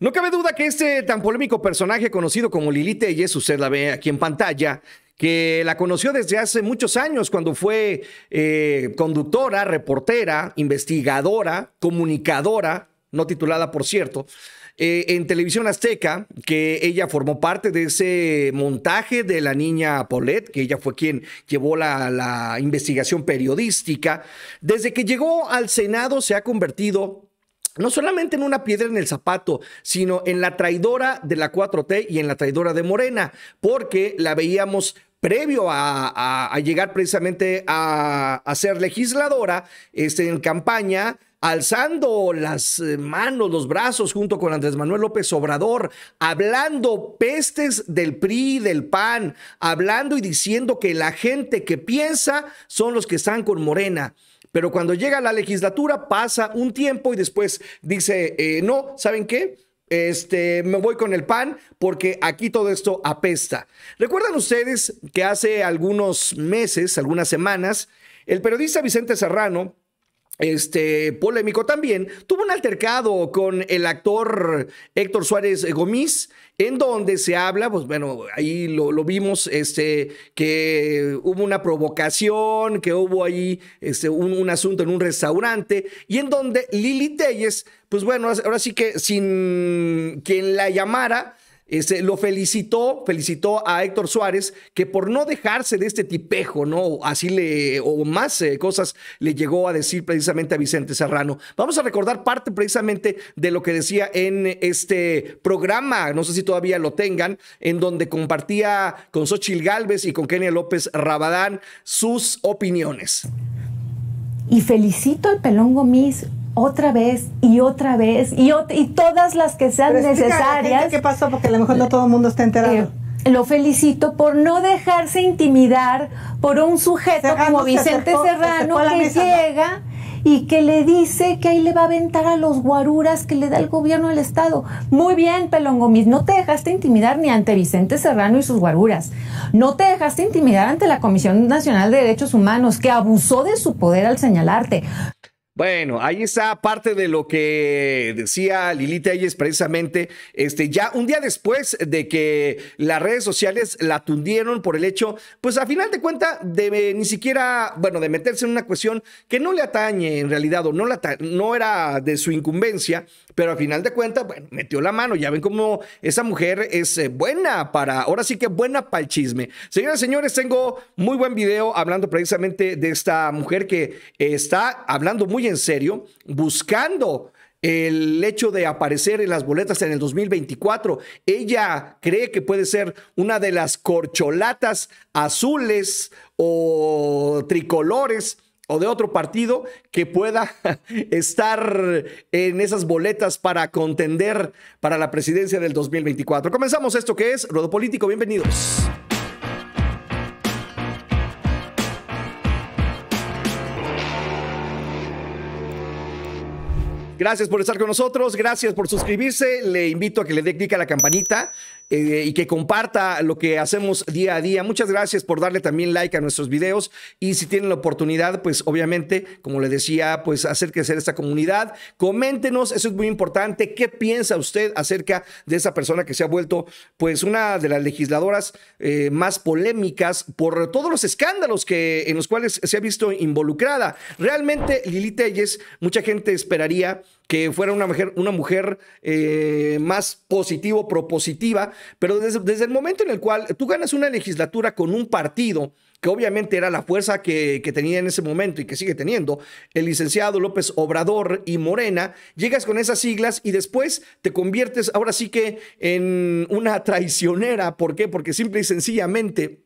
No cabe duda que este tan polémico personaje conocido como Lili Telles, usted la ve aquí en pantalla, que la conoció desde hace muchos años cuando fue eh, conductora, reportera, investigadora, comunicadora, no titulada por cierto, eh, en Televisión Azteca, que ella formó parte de ese montaje de la niña Paulette, que ella fue quien llevó la investigación periodística. Desde que llegó al Senado se ha convertido no solamente en una piedra en el zapato, sino en la traidora de la 4T y en la traidora de Morena, porque la veíamos previo a, llegar precisamente a, ser legisladora este, en campaña alzando las eh, manos, los brazos junto con Andrés Manuel López Obrador, hablando pestes del PRI, del PAN, hablando y diciendo que la gente que piensa son los que están con Morena. Pero cuando llega la legislatura pasa un tiempo y después dice, eh, no, ¿saben qué? Este, me voy con el pan porque aquí todo esto apesta. ¿Recuerdan ustedes que hace algunos meses, algunas semanas, el periodista Vicente Serrano este, polémico también, tuvo un altercado con el actor Héctor Suárez Gomis, en donde se habla, pues bueno, ahí lo, vimos, este, que hubo una provocación, que hubo ahí este, un, asunto en un restaurante, y en donde Lili Telles, pues bueno, ahora sí que sin quien la llamara, este, lo felicitó, felicitó a Héctor Suárez, que por no dejarse de este tipejo, ¿no? Así le, o más eh, cosas le llegó a decir precisamente a Vicente Serrano. Vamos a recordar parte precisamente de lo que decía en este programa, no sé si todavía lo tengan, en donde compartía con Xochil Gálvez y con Kenia López Rabadán sus opiniones. Y felicito al Pelón Gomis otra vez y otra vez y, y todas las que sean necesarias. ¿Qué pasó? Porque a lo mejor no todo el mundo está enterado. Eh, lo felicito por no dejarse intimidar por un sujeto como Vicente Serrano que llega y que le dice que ahí le va a aventar a los guaruras que le da el gobierno al Estado. Muy bien, Pelón Gómez, no te dejaste intimidar ni ante Vicente Serrano y sus guaruras. No te dejaste intimidar ante la Comisión Nacional de Derechos Humanos, que abusó de su poder al señalarte. Bueno, ahí está parte de lo que decía Lilita Ayes precisamente, este, ya un día después de que las redes sociales la tundieron por el hecho, pues a final de cuenta, de ni siquiera, bueno, de meterse en una cuestión que no le atañe en realidad o no, la, no era de su incumbencia, pero a final de cuenta, bueno, metió la mano. Ya ven cómo esa mujer es eh, buena para, ahora sí que buena para el chisme. Señoras y señores, tengo muy buen video hablando precisamente de esta mujer que está hablando muy en serio buscando el hecho de aparecer en las boletas en el 2024. Ella cree que puede ser una de las corcholatas azules o tricolores o de otro partido que pueda estar en esas boletas para contender para la presidencia del 2024. Comenzamos esto que es Rodo Político. Bienvenidos. Gracias por estar con nosotros, gracias por suscribirse. Le invito a que le dé clic a la campanita eh, y que comparta lo que hacemos día a día. Muchas gracias por darle también like a nuestros videos y si tienen la oportunidad, pues obviamente, como le decía, pues hacer crecer esta comunidad. Coméntenos, eso es muy importante, qué piensa usted acerca de esa persona que se ha vuelto pues una de las legisladoras eh, más polémicas por todos los escándalos que, en los cuales se ha visto involucrada. Realmente Lili Telles, mucha gente esperaría que fuera una mujer, una mujer eh, más positivo, propositiva, pero desde, el momento en el cual tú ganas una legislatura con un partido, que obviamente era la fuerza que, que, tenía en ese momento y que sigue teniendo, el licenciado López Obrador y Morena, llegas con esas siglas y después te conviertes ahora sí que en una traicionera. ¿Por qué? Porque simple y sencillamente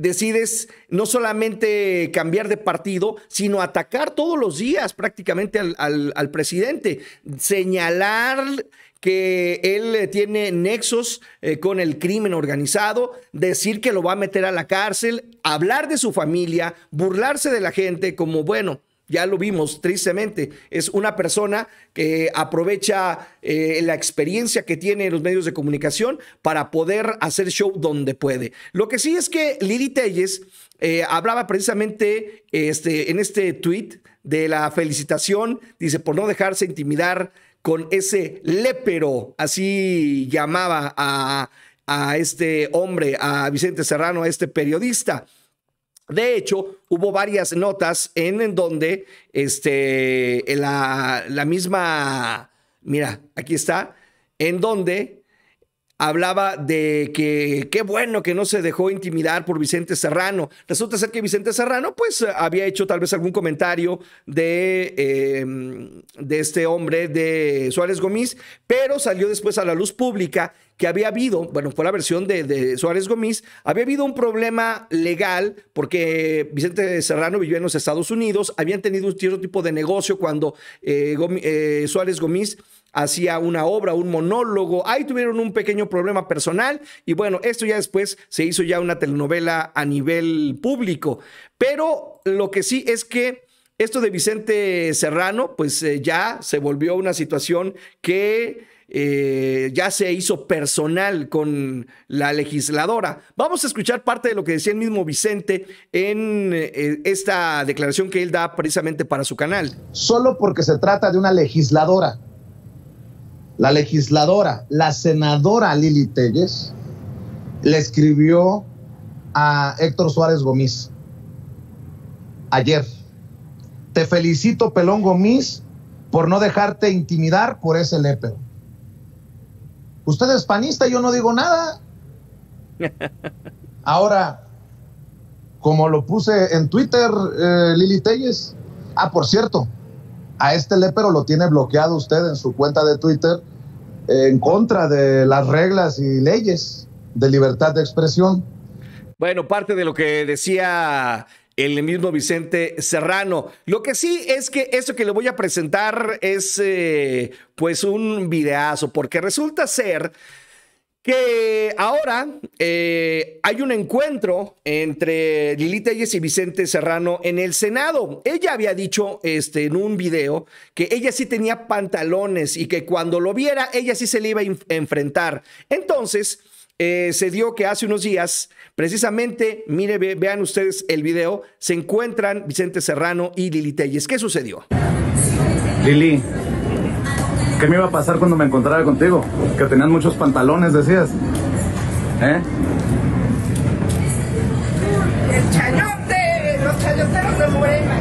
decides no solamente cambiar de partido, sino atacar todos los días prácticamente al, presidente, señalar que él eh, tiene nexos eh, con el crimen organizado, decir que lo va a meter a la cárcel, hablar de su familia, burlarse de la gente, como bueno, ya lo vimos tristemente, es una persona que aprovecha eh, la experiencia que tiene en los medios de comunicación para poder hacer show donde puede. Lo que sí es que Lili Telles eh, hablaba precisamente este, en este tweet de la felicitación, dice, por no dejarse intimidar con ese lépero, así llamaba a, a este hombre, a Vicente Serrano, a este periodista. De hecho, hubo varias notas en, donde este, la, misma, mira, aquí está, en donde hablaba de que qué bueno que no se dejó intimidar por Vicente Serrano. Resulta ser que Vicente Serrano pues había hecho tal vez algún comentario de, em, de este hombre, de Suárez Gómez, pero salió después a la luz pública que había habido, bueno, fue la versión de, Suárez Gómez, había habido un problema legal porque Vicente Serrano vivió en los Estados Unidos, habían tenido un cierto tipo de negocio cuando eh, eh, Suárez Gómez hacía una obra, un monólogo. Ahí tuvieron un pequeño problema personal y bueno, esto ya después se hizo ya una telenovela a nivel público. Pero lo que sí es que esto de Vicente Serrano, pues eh, ya se volvió una situación que eh, ya se hizo personal con la legisladora. Vamos a escuchar parte de lo que decía el mismo Vicente en eh, esta declaración que él da precisamente para su canal. Solo porque se trata de una legisladora, la legisladora, la senadora Lili Telles, le escribió a Héctor Suárez Gómez ayer. Te felicito, Pelón Gómez por no dejarte intimidar por ese lépero. Usted es panista, yo no digo nada. Ahora, como lo puse en Twitter, eh, Lili Telles. Ah, por cierto, a este lepero lo tiene bloqueado usted en su cuenta de Twitter en contra de las reglas y leyes de libertad de expresión. Bueno, parte de lo que decía el mismo Vicente Serrano. Lo que sí es que esto que le voy a presentar es eh, pues un videazo, porque resulta ser que ahora eh, hay un encuentro entre Lili Telles y Vicente Serrano en el Senado. Ella había dicho este, en un video que ella sí tenía pantalones y que cuando lo viera, ella sí se le iba a enfrentar. Entonces, eh, se dio que hace unos días, precisamente, mire, vean ustedes el video, se encuentran Vicente Serrano y Lili Telles. ¿Qué sucedió? Lili, ¿qué me iba a pasar cuando me encontrara contigo? Que tenías muchos pantalones, decías. ¿Eh? El chayote, los chayoteros de Morena,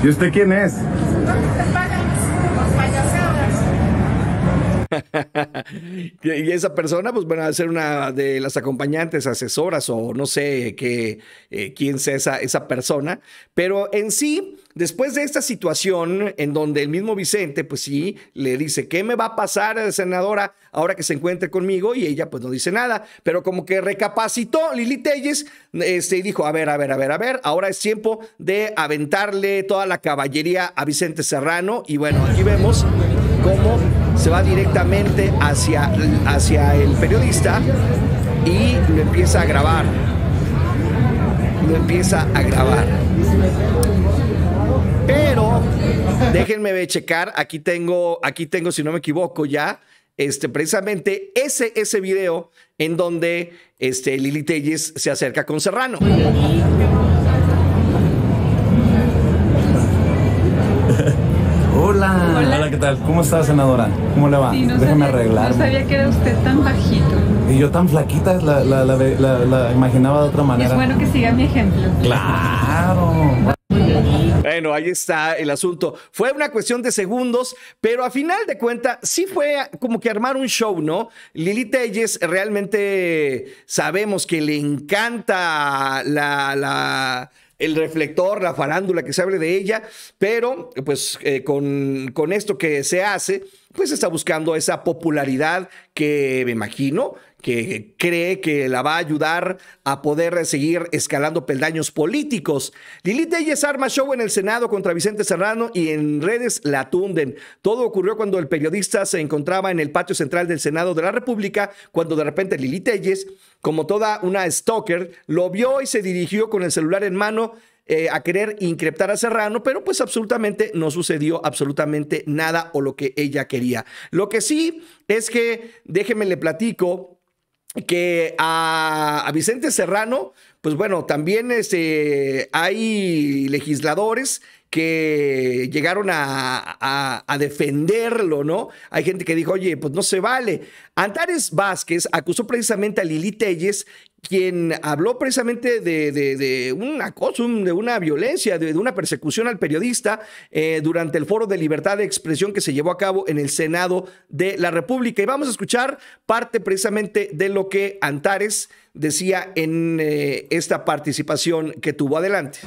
¿Y usted quién es? y esa persona, pues, bueno, va a ser una de las acompañantes, asesoras o no sé qué, eh, quién sea esa, persona. Pero en sí, después de esta situación en donde el mismo Vicente, pues sí, le dice, ¿qué me va a pasar, senadora, ahora que se encuentre conmigo? Y ella, pues, no dice nada. Pero como que recapacitó Lili Telles este, y dijo, a ver, a ver, a ver, a ver, ahora es tiempo de aventarle toda la caballería a Vicente Serrano. Y bueno, aquí vemos cómo se va directamente hacia, hacia el periodista y lo empieza a grabar. Lo empieza a grabar. Pero déjenme checar, aquí tengo, aquí tengo, si no me equivoco ya, este, precisamente ese, ese video en donde este, Lili Telles se acerca con Serrano. Hola. ¿qué tal? ¿Cómo está, senadora? ¿Cómo le va? Déjame arreglar. No sabía que era usted tan bajito. Y yo tan flaquita, la, imaginaba de otra manera. Es bueno que siga mi ejemplo. Claro. Bueno, ahí está el asunto. Fue una cuestión de segundos, pero a final de cuentas sí fue como que armar un show, ¿no? Lili Telles realmente sabemos que le encanta la, la el reflector, la farándula, que se hable de ella, pero pues eh, con, con esto que se hace, pues está buscando esa popularidad que me imagino que cree que la va a ayudar a poder seguir escalando peldaños políticos. Lili Telles arma show en el Senado contra Vicente Serrano y en redes la tunden. Todo ocurrió cuando el periodista se encontraba en el patio central del Senado de la República, cuando de repente Lili Telles, como toda una stalker, lo vio y se dirigió con el celular en mano eh, a querer increptar a Serrano, pero pues absolutamente no sucedió absolutamente nada o lo que ella quería. Lo que sí es que, déjeme le platico, que a, Vicente Serrano, pues bueno, también este, hay legisladores que llegaron a, defenderlo, ¿no? Hay gente que dijo, oye, pues no se vale. Antares Vázquez acusó precisamente a Lili Telles, quien habló precisamente de, un acoso, de una violencia, de, una persecución al periodista eh, durante el foro de libertad de expresión que se llevó a cabo en el Senado de la República. Y vamos a escuchar parte precisamente de lo que Antares decía en eh, esta participación que tuvo adelante.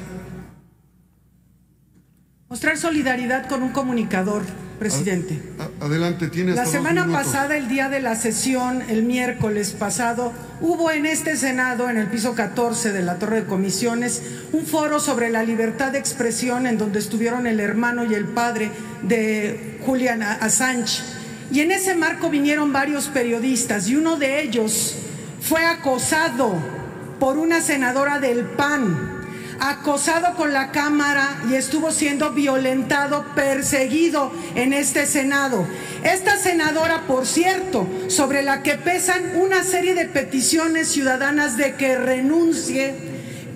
Mostrar solidaridad con un comunicador, presidente. Adelante, tiene La semana pasada, el día de la sesión, el miércoles pasado, hubo en este Senado, en el piso 14 de la Torre de Comisiones, un foro sobre la libertad de expresión en donde estuvieron el hermano y el padre de Julian Assange. Y en ese marco vinieron varios periodistas y uno de ellos fue acosado por una senadora del PAN acosado con la cámara y estuvo siendo violentado, perseguido en este Senado. Esta senadora, por cierto, sobre la que pesan una serie de peticiones ciudadanas de que renuncie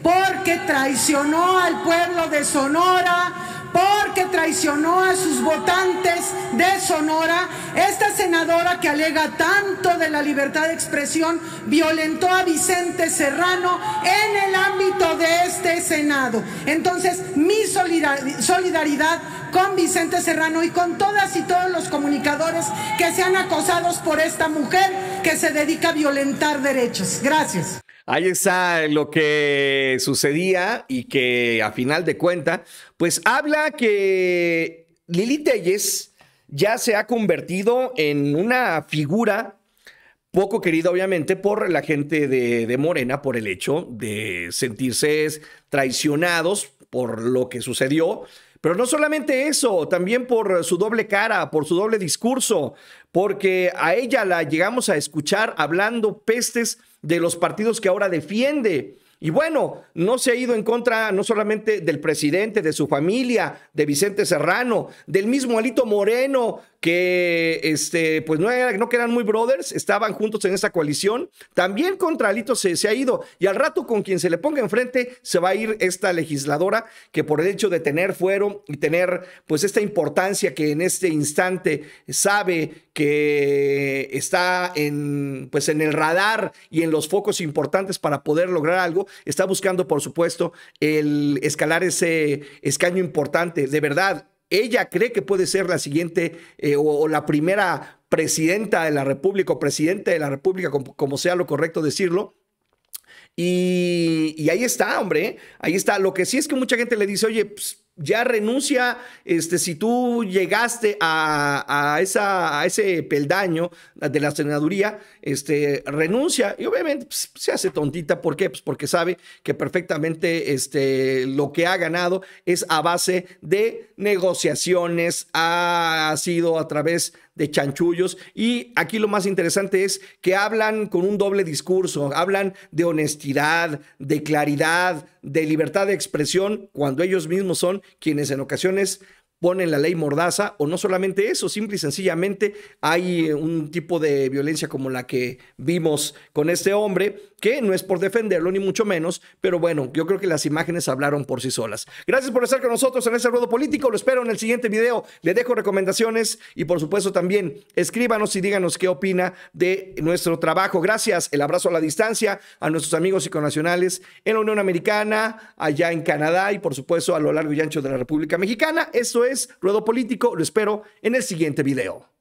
porque traicionó al pueblo de Sonora, porque traicionó a sus votantes de Sonora. Esta senadora que alega tanto de la libertad de expresión violentó a Vicente Serrano en el ámbito de este Senado. Entonces, mi solidaridad con Vicente Serrano y con todas y todos los comunicadores que sean acosados por esta mujer que se dedica a violentar derechos. Gracias. Ahí está lo que sucedía y que a final de cuenta, pues habla que Lili Telles ya se ha convertido en una figura poco querida obviamente por la gente de, Morena por el hecho de sentirse traicionados por lo que sucedió. Pero no solamente eso, también por su doble cara, por su doble discurso, porque a ella la llegamos a escuchar hablando pestes de los partidos que ahora defiende. Y bueno, no se ha ido en contra no solamente del presidente, de su familia, de Vicente Serrano, del mismo Alito Moreno, que este, pues no, era, no eran muy brothers, estaban juntos en esa coalición. También contra se, ha ido y al rato con quien se le ponga enfrente se va a ir esta legisladora que por el hecho de tener fuero y tener pues esta importancia que en este instante sabe que está en, pues, en el radar y en los focos importantes para poder lograr algo, está buscando por supuesto el escalar ese escaño importante. De verdad, ella cree que puede ser la siguiente eh, o, la primera presidenta de la República o presidente de la República, como sea lo correcto decirlo, y, ahí está, hombre, ahí está. Lo que sí es que mucha gente le dice, oye, pues, ya renuncia, este, si tú llegaste a, esa, a ese peldaño de la senaduría, este, renuncia y obviamente pues, se hace tontita, ¿por qué? Pues porque sabe que perfectamente este, lo que ha ganado es a base de negociaciones, ha sido a través de chanchullos. Y aquí lo más interesante es que hablan con un doble discurso, hablan de honestidad, de claridad, de libertad de expresión, cuando ellos mismos son quienes en ocasiones ponen la ley mordaza o no solamente eso, simple y sencillamente hay eh, un tipo de violencia como la que vimos con este hombre, que no es por defenderlo ni mucho menos, pero bueno, yo creo que las imágenes hablaron por sí solas. Gracias por estar con nosotros en este ruedo político, lo espero en el siguiente video, le dejo recomendaciones y por supuesto también escríbanos y díganos qué opina de nuestro trabajo. Gracias, el abrazo a la distancia a nuestros amigos y en la Unión Americana, allá en Canadá y por supuesto a lo largo y ancho de la República Mexicana. Eso Ruedo Político. Lo espero en el siguiente video.